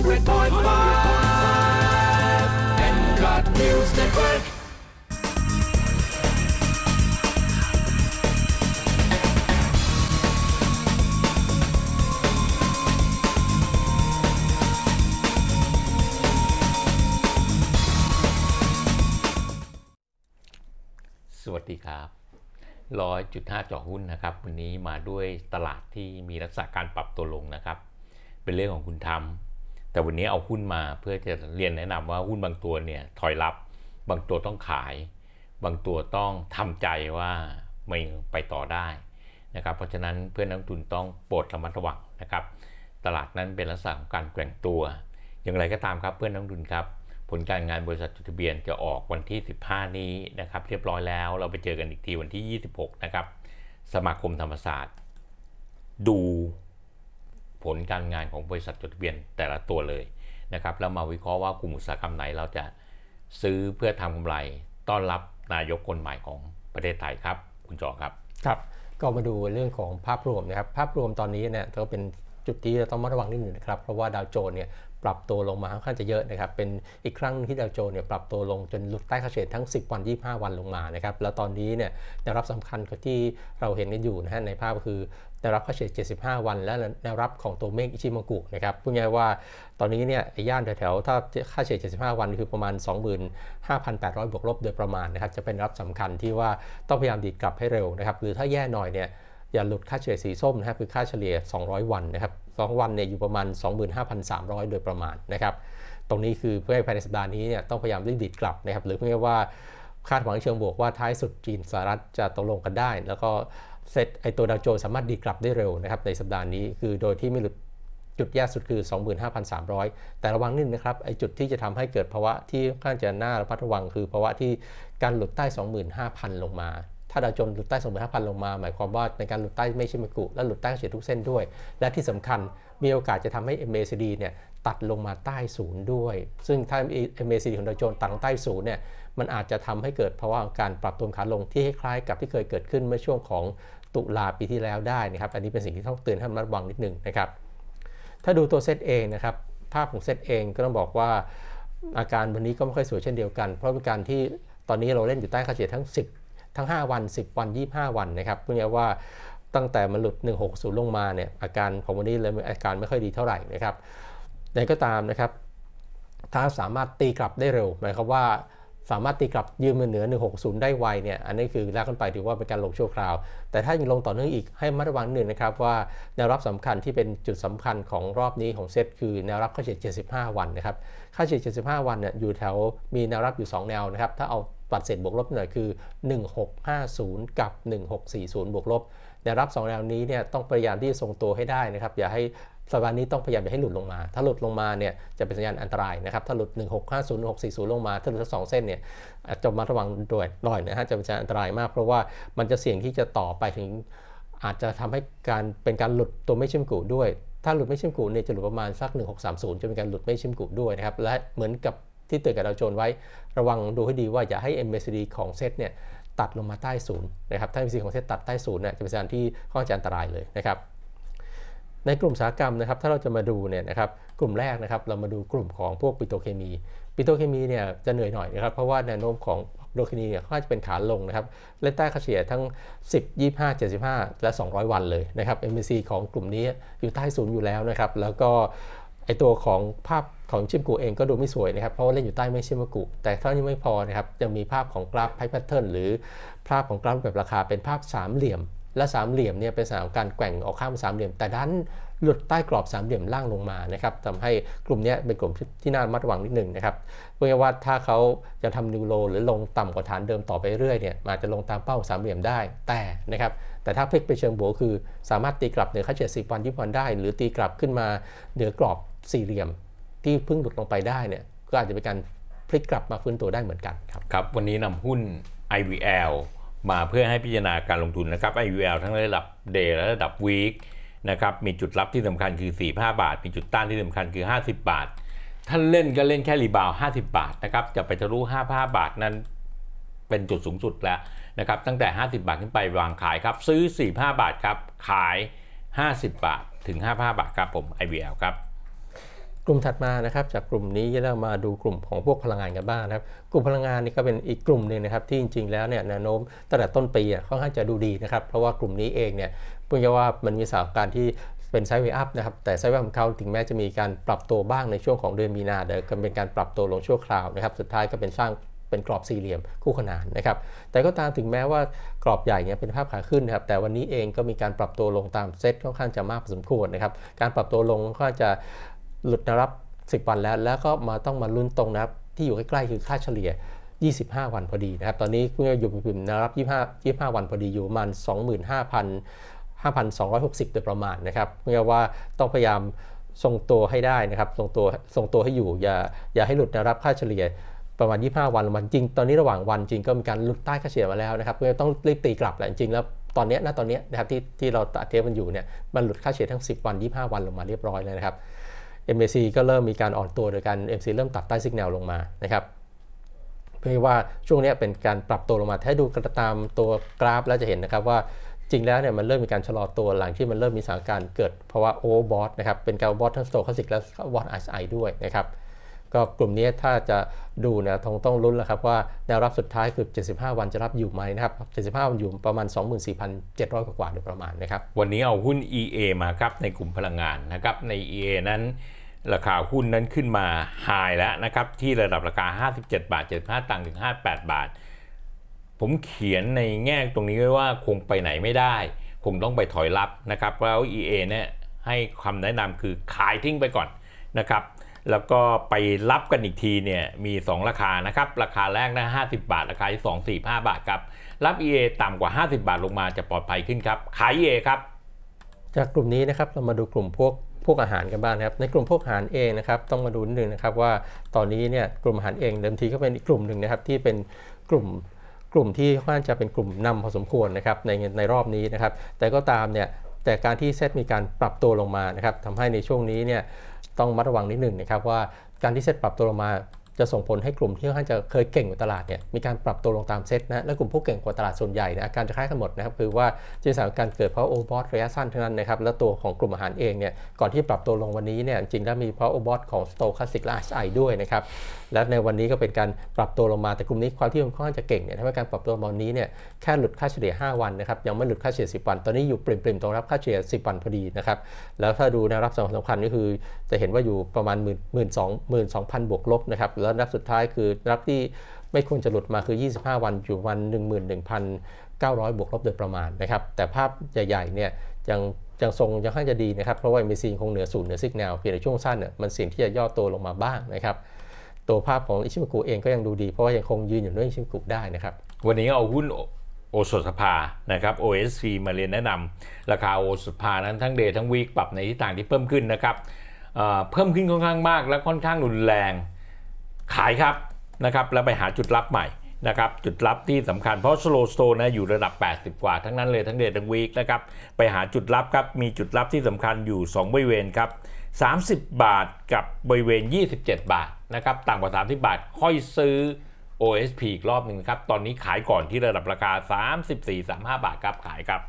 สวัสดีครับ ร้อยจุดห้าจ่อหุ้นนะครับ วันนี้มาด้วยตลาดที่มีลักษณะการปรับตัวลงนะครับ เป็นเรื่องของคุณทมแต่วันนี้เอาหุ้นมาเพื่อจะเรียนแนะนำว่าหุ้นบางตัวเนี่ยถอยรับบางตัวต้องขาย บางตัวต้องทำใจว่าไม่ไปต่อได้นะครับเพราะฉะนั้นเพื่อนนักทุนต้องโปรดระมัดระวังนะครับตลาดนั้นเป็นลักษณะของการแกว่งตัว อย่างไรก็ตามครับเพื่อนนักทุนครับผลการงานบริษัทจดทะเบียนจะออกวันที่ 15 นี้นะครับเรียบร้อยแล้วเราไปเจอกันอีกทีวันที่ 26นะครับสมาคมธรรมศาสตร์ ดูผลการงานของบริษัทจดทะเบียนแต่ละตัวเลยนะครับ แล้วมาวิเคราะห์ว่า กลุ่มอุตสาหกรรมไหนเราจะซื้อเพื่อทำกำไร ต้อนรับนายกคนใหม่ของประเทศไทยครับ คุณจอครับ ครับ ก็มาดูเรื่องของภาพรวมนะครับ ภาพรวมตอนนี้เนี่ยก็เป็นจุดที่เราต้องมาระวังนิดหนึ่งนะครับ เพราะว่าดาวโจนเนี่ยปรับตัวลงมาค่อนข้างจะเยอะนะครับ เป็นอีกครั้งที่ดาวโจนเนี่ยปรับตัวลงจนหลุดใต้ค่าเฉลี่ยทั้ง 10วัน25 วันลงมานะครับแล้วตอนนี้เนี่ยแนวรับสำคัญที่เราเห็นกันอยู่นะฮะในภาพก็คือแนวรับค่าเฉลี่ย75 วันและแนวรับของตัวเมฆอิชิมังกุนะครับพูดง่ายว่าตอนนี้เนี่ยย่านแถวๆถ้าค่าเฉลี่ย75 วัน คือประมาณ 25,800บวกลบโดยประมาณนะครับ จะเป็นรับสำคัญที่ว่าต้องพยายามดีดกลับให้เร็วนะครับหรือถ้าแย่หน่อยเนี่ยอย่าหลุดค่าเฉลี่ยสีส้มนะครับคือค่าเฉลี่ย 200 วันนะครับ2วันเนี่ยอยู่ประมาณ 25,300 โดยประมาณนะครับ ตรงนี้คือเพื่อให้ภายในสัปดาห์นี้เนี่ยต้องพยายามรีบดิดกลับนะครับ หรือเพื่อว่าคาดหวังเชิงบวกว่าท้ายสุดจีนสหรัฐจะตกลงกันได้ แล้วก็เซตไอตัวดาวโจนสามารถดีกลับได้เร็วนะครับในสัปดาห์นี้คือโดยที่ไม่หลุดจุดแย่สุดคือ 25,300 แต่ระวังนิดนะครับไอจุดที่จะทำให้เกิดภาวะที่ค่อนข้างจะน่าระมัดระวังคือภาวะที่การหลุดใต้ 25,000 ลงมาาดาวโจนส์หลุดใต้ 25,000 ลงมาหมายความว่าในการหลุดใต้ไม่ใช่มากุและหลุดใต้เฉลี่ยทุกเส้นด้วย และที่สำคัญมีโอกาสจะทำให้ MACD เนี่ยตัดลงมาใต้ศูนย์ด้วย ซึ่งถ้า MACD ของดาวโจนส์ตัดลงใต้ศูนย์เนี่ยมันอาจจะทำให้เกิดภาวะการปรับตัวขาลงที่คล้ายกับที่เคยเกิดขึ้นเมื่อช่วงของตุลาปีที่แล้วได้นะครับอันนี้เป็นสิ่งที่ต้องเตือนให้ระวังนิดนึงนะครับถ้าดูตัวเซตเองนะครับภาพของเซตเองก็ต้องบอกว่า อาการวันนี้ก็ไม่ค่อยสวยเช่นเดียวกันเพราะเป็นการที่ตอนนี้เราเล่นอยู่ใต้ค่าเฉลี่ยทั้ง10ทั้ง 5 วัน 10 วัน 25 วันนะครับพูดง่ายว่าตั้งแต่มันหลุด 160 ลงมาเนี่ยอาการของวันนี้เลยอาการไม่ค่อยดีเท่าไหร่นะครับแต่ก็ตามนะครับถ้าสามารถตีกลับได้เร็วหมายความว่าสามารถตีกลับยืมเหนือ 160 ได้ไวเนี่ยอันนี้คือลากขึ้นไปถือว่าเป็นการลงชั่วคราว แต่ถ้ายังลงต่อเนื่องอีกให้มัดระวังหนึ่งนะครับว่าแนวรับสำคัญที่เป็นจุดสำคัญของรอบนี้ของเซตคือแนวรับค่าเฉลี่ย75 วันนะครับค่าเฉลี่ย75วันเนี่ยอยู่แถวมีแนวรับอยู่ 2 แนวนะครับถ้าเอาปัดเศษบวกลบหน่อยคือ 1650 กับ 1640 บวกลบแนวรับ 2แนวนี้เนี่ยต้องพยายามที่จะทรงตัวให้ได้นะครับอย่าให้สัปดาห์นี้ต้องพยายามอย่าให้หลุดลงมา ถ้าหลุดลงมาเนี่ยจะเป็นสัญญาณอันตรายนะครับถ้าหลุด 1650 1640 ลงมาถ้าหลุดทั้งสองเส้นเนี่ยจะมาระวังด้วยหน่อยนะฮะจะเป็นสัญญาณอันตรายมาก เพราะว่ามันจะเสี่ยงที่จะต่อไปถึงอาจจะทำให้การเป็นการหลุดตัวไม่เชื่อมกูด้วยถ้าหลุดไม่เชื่อมกูเนี่ยจะหลุดประมาณสัก 1630 จะเป็นการหลุดไม่เชื่อมกูด้วยนะครับและเหมือนกับที่เตือนกับดาวโจนไว้ระวังดูให้ดีว่า อย่าให้ MACD ของเซตเนี่ยตัดลงมาใต้ศูนย์นะครับถ้า MACD ของเซตตัดใต้ศูนย์เนี่ยจะเป็นสัญญาณที่ข้อนขอันตรายเลยนะครับในกลุ่มสาหกรรมนะครับถ้าเราจะมาดูเนี่ยนะครับกลุ่มแรกนะครับเรามาดูกลุ่มของพวกปิโตเคมีปิโตเคมีเนี่ยจะเหนื่อยหน่อยนะครับเพราะว่าแนวโน้มของโดเคมีเนี่ยค่อนข้างจะเป็นขาลงนะครับเล่นใต้เฉลี่ยทั้ง 10 25 75และ200 วันเลยนะครับ MAC ของกลุ่มนี้อยู่ใต้ศูนย์อยู่แล้วนะครับแล้วก็ไอตัวของภาพของชิมกุเองก็ดูไม่สวยนะครับ เพราะว่าเล่นอยู่ใต้ไม่ชิมกุแต่เท่านี้ไม่พอนะครับยังมีภาพของกราฟไพ่แพทเทิร์นหรือภาพของกราฟแบบราคาเป็นภาพสามเหลี่ยม และสามเหลี่ยมเนี่ยเป็นสามการแกว่งออกข้ามสามเหลี่ยมแต่ดันหลุดใต้กรอบสามเหลี่ยมล่างลงมานะครับทำให้กลุ่มนี้เป็นกลุ่มที่น่ามัดหวังนิดหนึ่งนะครับเพร่ะว่าถ้าเขาจะทำนิวโลหรือลงต่ำกว่าฐานเดิมต่อไปเรื่อยเนี่ยอาจจะลงตามเป้าสามเหลี่ยมได้ แต่นะครับแต่ถ้าพลิกไปเชิงบวกคือ สามารถตีกลับเหนือค่าเฉลี่ย10วัน20วันได้ หรือตีกลับขึ้นมาเหนือกรอบสี่เหลี่ยมที่เพิ่งหลุดลงไปได้เนี่ยก็อาจจะเป็นการพลิกกลับมาฟื้นตัวได้เหมือนกัน ครับครับวันนี้นำหุ้น IVL มาเพื่อให้พิจารณาการลงทุนนะครับ IVL ทั้งระดับ Day และระดับ Week นะครับ มีจุดรับที่สำคัญคือ 45 บาท มีจุดต้านที่สำคัญคือ 50 บาท ถ้าเล่นก็เล่นแค่รีบาว 50 บาทนะครับ จะไปทะลุ55 บาทนั้น เป็นจุดสูงสุดแล้วนะครับตั้งแต่ 50 บาทขึ้นไปวางขายครับซื้อ 45 บาทครับขาย 50 บาทถึง55บาทครับผม IVL ครับกลุ่มถัดมานะครับจากกลุ่มนี้เรามาดูกลุ่มของพวกพลังงานกันบ้างนะครับกลุ่มพลังงานนี่ก็เป็นอีกกลุ่มหนึ่งนะครับที่จริง ๆแล้วเนี่ยแนวโน้มตั้งแต่ต้นปีค่อนข้างจะดูดีนะครับเพราะว่ากลุ่มนี้เองเนี่ยพูดง่ายว่ามันมีสถานการณ์ที่เป็นไซด์เวอัพนะครับแต่ไซด์เวอัพของเขาถึงแม้จะมีการปรับตัวบ้างในช่วงของเดือนมีนาเดิมก็เป็นการปรับตัวลงชั่วคราวนะครับสุดท้ายก็เป็นสร้างเป็นกรอบสี่เหลี่ยมคู่ขนานนะครับแต่ก็ตามถึงแม้ว่ากรอบใหญ่เนี่ยเป็นภาพขาขึ้นนะครับแต่วันนี้เองก็มีการปรับตัวลงตามเซตค่อนข้างจะมากพอสมควรนะครับการปรับตัวลงก็จะหลุดนนครับ 10 วันแล้ว แล้วก็มาต้องมาลุ้นตรงนะครับที่อยู่ใกล้ๆคือค่าเฉลี่ย 25 วันพอดีนะครับ ตอนนี้ก็อยู่กลุ่มนะครับ25 25 วันพอดีอยู่ประมาณ25,000 5,260 โดยประมาณนะครับเรียกว่าต้องพยายามทรงตัวให้ได้นะครับทรงตัวทรงตัวให้อยู่อย่าอย่าให้หลุดนนครับค่าเฉลี่ยประมาณ25วันมันจริง ตอนนี้ระหว่างวันจริงก็มีการหลุดใต้ค่าเฉลี่ยมาแล้วนะครับ ก็ต้องรีบตีกลับแหละจริงแล้วตอนนี้นะตอนนี้นะครับที่ที่เราตัดเทปมันอยู่เนี่ยมันหลุดค่าเฉลี่ยทั้ง10วัน25 วันลงมาเรียบร้อยแล้วนะครับ MAC ก็เริ่มมีการอ่อนตัวโดยการ MC เริ่มตัดใต้สัญญาณลงมานะครับเพื่อว่าช่วงนี้เป็นการปรับตัวลงมาถ้าดูตามตัวกราฟแล้วจะเห็นนะครับว่าจริงแล้วเนี่ยมันเริ่มมีการชะลอตัวหลังที่มันเริ่มมีสถานการณ์เกิด เพราะว่าโอเวอร์บอทนะครับเป็นการบอททั้งโตคาสิกและวอทไอซ์ไอด้วยนะครับก็กลุ่มนี้ถ้าจะดูนะทงต้องลุ้นแล้วครับว่าแนวรับสุดท้ายคือ75 วันจะรับอยู่ไหมนะครับ75วันอยู่ประมาณ 24,700 กว่าโดยประมาณนะครับวันนี้เอาหุ้น EA มาครับในกลุ่มพลังงานนะครับใน EA นั้นราคาหุ้นนั้นขึ้นมาไฮแล้วนะครับที่ระดับราคา 57 บาท75ตังค์ถึง 58 บาท ผมเขียนในแง่ตรงนี้ไว้ว่าคงไปไหนไม่ได้คงต้องไปถอยรับนะครับแล้ว EA เนี่ยให้คำแนะนำคือขายทิ้งไปก่อนนะครับแล้วก็ไปรับกันอีกทีเนี่ยมี 2 ราคานะครับราคาแรกนะ50 บาท ราคาที่2 4 5 บาทครับรับ EA ต่ำกว่า 50 บาทลงมาจะปลอดภัยขึ้นครับขาย EA ครับ จากกลุ่มนี้นะครับเรามาดูกลุ่มพวกพวกอาหารกันบ้างนะครับในกลุ่มพวกอาหารเองนะครับต้องมาดูนิดนึงนะครับว่าตอนนี้เนี่ยกลุ่มอาหารเองเดิมทีก็เป็นอีกกลุ่มหนึ่งนะครับที่เป็นกลุ่มกลุ่มที่ค่อนข้างจะเป็นกลุ่มนำพอสมควรนะครับในในรอบนี้นะครับ แต่ก็ตามเนี่ยแต่การที่เซตมีการปรับตัวลงมานะครับทำให้ในช่วงนี้เนี่ยต้องมัดระวังนิดหนึ่งนะครับ ว่าการที่เซตปรับตัวลงมาจะส่งผลให้กลุ่มที่ค่อนข้างจะเคยเก่งกว่าตลาดเนี่ยมีการปรับตัวลงตามเซตนะและกลุ่มผู้เก่งกว่าตลาดส่วนใหญ่นะอาการจะคล้ายกันหมดนะครับคือว่าจะสาการเกิดเพราะโอบอสระยะสั้นเท่านั้นนะครับและตัวของกลุ่มอาหารเองเนี่ยก่อนที่ปรับตัวลงวันนี้เนี่ยจริงแล้วมีเพราะโอบอสของสโตคาสิกและไอไอด้วยนะครับและในวันนี้ก็เป็นการปรับตัวลงมาแต่กลุ่มนี้ความที่มันค่อนข้างจะเก่งเนี่ยทำให้การปรับตัววันนี้เนี่ยแค่หลุดค่าเฉลี่ย5วันนะครับยังไม่หลุดค่าเฉลี่ย10วัน ตอนนี้อยู่ปริมมตรงรับค่าเฉลี่ย10วันพอดีนะครับแล้วถ้าดูแนวรับสำคัญก็คือจะเห็นว่าอยู่ประมาณ1 2 0 0 0บวกลบนะครับแล้วนับสุดท้ายคือนับที่ไม่ควรจะหลุดมาคือ 25 วันอยู่วัน 11,900บวกลบโดยประมาณนะครับ แต่ภาพใหญ่ๆเนี่ยยังยังทรงยังค่อนจะดีนะครับ เพราะว่าเมซีนคงเหนือศูนย์เหนือซิกแนลเพียงในช่วงสั้นเนี่ยมันเสี่ยงที่จะย่อตัวลงมาบ้างนะครับตัวภาพของอิชิมุกุเองก็ยังดูดีเพราะว่ายังคงยืนอยู่ด้วยอิชิมุกุได้นะครับวันนี้เอาหุ้นโอสถสภานะครับ OSC มาเรียนแนะนำราคาโอสถสภานั้นทั้งเดย์ทั้งวีคปรับในทิศทางที่เพิ่มขึ้นนะครับเพิ่มขึ้นค่อนข้างมาก และค่อนข้างรุนแรงขายครับนะครับแล้วไปหาจุดรับใหม่นะครับจุดรับที่สำคัญเพราะสโลสโตนะอยู่ระดับ 80 กว่า ทั้งนั้นเลยทั้งเดททั้งวีคนะครับไปหาจุดรับครับมีจุดรับที่สำคัญอยู่ 2บริเวณครับ 30 บาทกับบริเวณ 27 บาทนะครับต่างกว่า 30 บาทค่อยซื้อ OSP อีกรอบหนึ่งครับตอนนี้ขายก่อนที่ระดับราคา 34-35 บาทครับขายครับ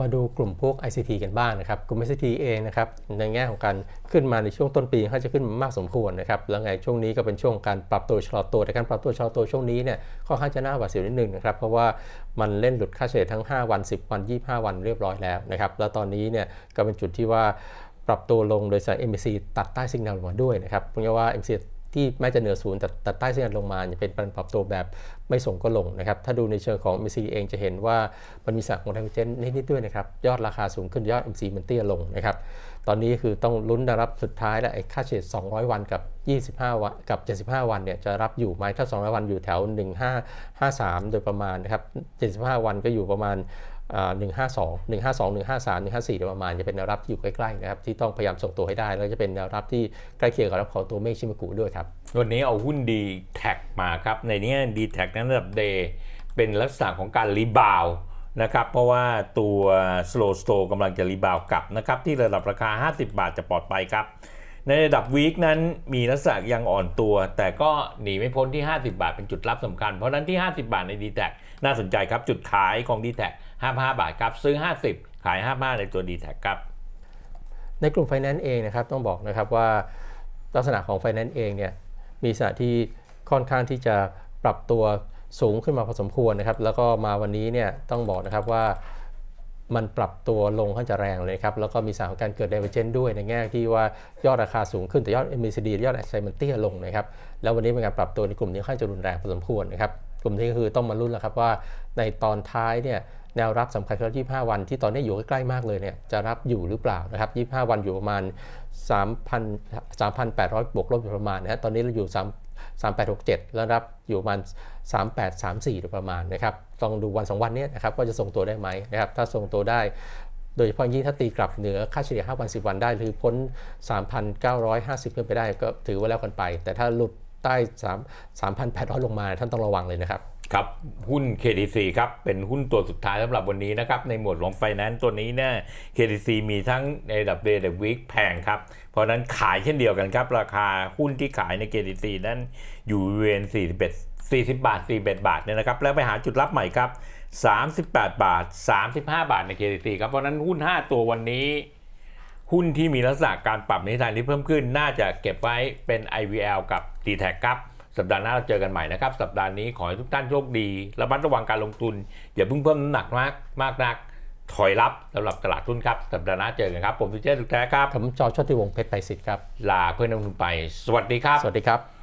มาดูกลุ่มพวก ICT กันบ้างนะครับ กลุ่ม ICT เองนะครับ ในแง่ของการขึ้นมาในช่วงต้นปีเขาจะขึ้นมากสมควรนะครับ แล้วไงช่วงนี้ก็เป็นช่วงการปรับตัวชะลอตัวแต่การปรับตัวชะลอตัวช่วงนี้เนี่ยค่อนข้างจะน่าหวาดเสียวนิดนึงนะครับ เพราะว่ามันเล่นหลุดค่าเฉลี่ยทั้ง5วัน10วัน25 วันเรียบร้อยแล้วนะครับ แล้วตอนนี้เนี่ยก็เป็นจุดที่ว่าปรับตัวลงโดยสาย MBC ตัดใต้สัญญาณลงมาด้วยนะครับเพราะว่า MBC ที่แม้จะเหนือศูนย์แต่ตัดใต้เส้นลงมาเป็นการปรับตัวแบบไม่ส่งก็ลงนะครับถ้าดูในเชิงของ m c ซเองจะเห็นว่ามันมีสักของไรเจนนิดนิด้วยนะครับยอดราคาสูงขึ้นยอด MC มันเตี้ยลงนะครับตอนนี้คือต้องลุ้นรับสุดท้ายและไอ้ค่าเฉลี่ย200 วันกับ 25 วันกับ 75 วันเนี่ยจะรับอยู่ไหมถ้า200 วันอยู่แถว 1553 โดยประมาณนะครับ75 วันก็อยู่ประมาณ152 1 5นึ่3 154สดยประมาณจะเป็นแนวรับที่อยู่ใกล้ๆนะครับที่ต้องพยายามส่งตัวให้ได้ แล้วจะเป็นแนวรับที่ใกล้เคียงกับรับของตัวเมฆชิมากุด้วยครับ วันนี้เอาหุ้นดีแท็กมาครับ ในนี้ดีแท็กนั้นระดับเดย์เป็นลักษณะของการรีบาวนะครับ เพราะว่าตัว slow store กำลังจะรีบาวกลับนะครับ ที่ระดับราคา 50 บาทจะปลอดไปครับ ในระดับวีคนั้นมีลักษณะยังอ่อนตัว แต่ก็หนีไม่พ้นที่ 50 บาทเป็นจุดรับสำคัญ เพราะนั้นที่ 50 บาทในดีแท็น่าสนใจครับจุดขายของดีแท55 บาทครับซื้อ 50 ขาย 55 ในตัวดีแท็ครับ ในกลุ่มไฟแนนซ์เองนะครับต้องบอกนะครับว่าลักษณะของไฟแนนซ์เองเนี่ยมีสถานที่ค่อนข้างที่จะปรับตัวสูงขึ้นมาพอสมควรนะครับแล้วก็มาวันนี้เนี่ยต้องบอกนะครับว่ามันปรับตัวลงค่อนจะแรงเลยครับแล้วก็มีสาหตุการเกิดเดเวอเรนด้วยในแง่ที่ว่ายอดราคาสูงขึ้นแต่ยอด MACD ยอดแอสไซมันเตี้ยลงนะครับแล้ววันนี้เป็นการปรับตัวในกลุ่มนี้ค่อนจะรุนแรงพอสมควรนะครับกลุ่มนี้ก็คือต้องมาลุ้นแล้วครับว่าในตอนท้ายเนี่ยแนวรับสำคัญคือ25 วันที่ตอนนี้อยู่ใกล้ๆมากเลยเนี่ยจะรับอยู่หรือเปล่านะครับ25วันอยู่ประมาณ3,000 3,800บวกลบประมาณนะตอนนี้เราอยู่ 3 3867แล้วรับอยู่ประมาณ3834โดยประมาณนะครับต้องดูวัน2วันนี้นะครับว่าจะส่งตัวได้ไหมนะครับถ้าส่งตัวได้ โดยเฉพาะยิ่งถ้าตีกลับเหนือค่าเฉลี่ย5วัน10 วันได้หรือพ้น 3,950ขึ้นไปได้ก็ถือว่าแล้วกันไป แต่ถ้าหลุดใต้3 3,800 ลงมาท่านต้องระวังเลยนะครับ ครับ หุ้น k d c ครับ เป็นหุ้นตัวสุดท้ายสำหรับวันนี้นะครับ ในหมวดของไฟแนนซ์ตัวนี้เนี่ย k d c มีทั้งในดับเดย์ดวิกแพงครับ เพราะนั้นขายเช่นเดียวกันครับ ราคาหุ้นที่ขายใน k d c นั้นอยู่เวียน41 40 บาท 41 บาทเนี่ยนะครับแล้วไปหาจุดรับใหม่ครับ 38 บาท 35 บาทใน k d c ครับ เพราะนั้นหุ้น5 ตัววันนี้หุ้นที่มีลักษณะการปรับในทางที่เพิ่มขึ้น น่าจะเก็บไว้เป็น IVL กับ d t แทครับสัปดาห์หน้าเราเจอกันใหม่นะครับ สัปดาห์นี้ขอให้ทุกท่านโชคดีระมัดระวังการลงทุน อย่าเพิ่งเพิ่มน้ำหนักมาก มากนักถอยรับสำหรับตลาดหุ้นครับ สัปดาห์หน้าเจอกันครับ ผมสิเชษสุกแท้ครับผมจอชติวงเพชรไปศิธิ์ครับลาเพื่อนนักลงทุนไปสวัสดีครับสวัสดีครับ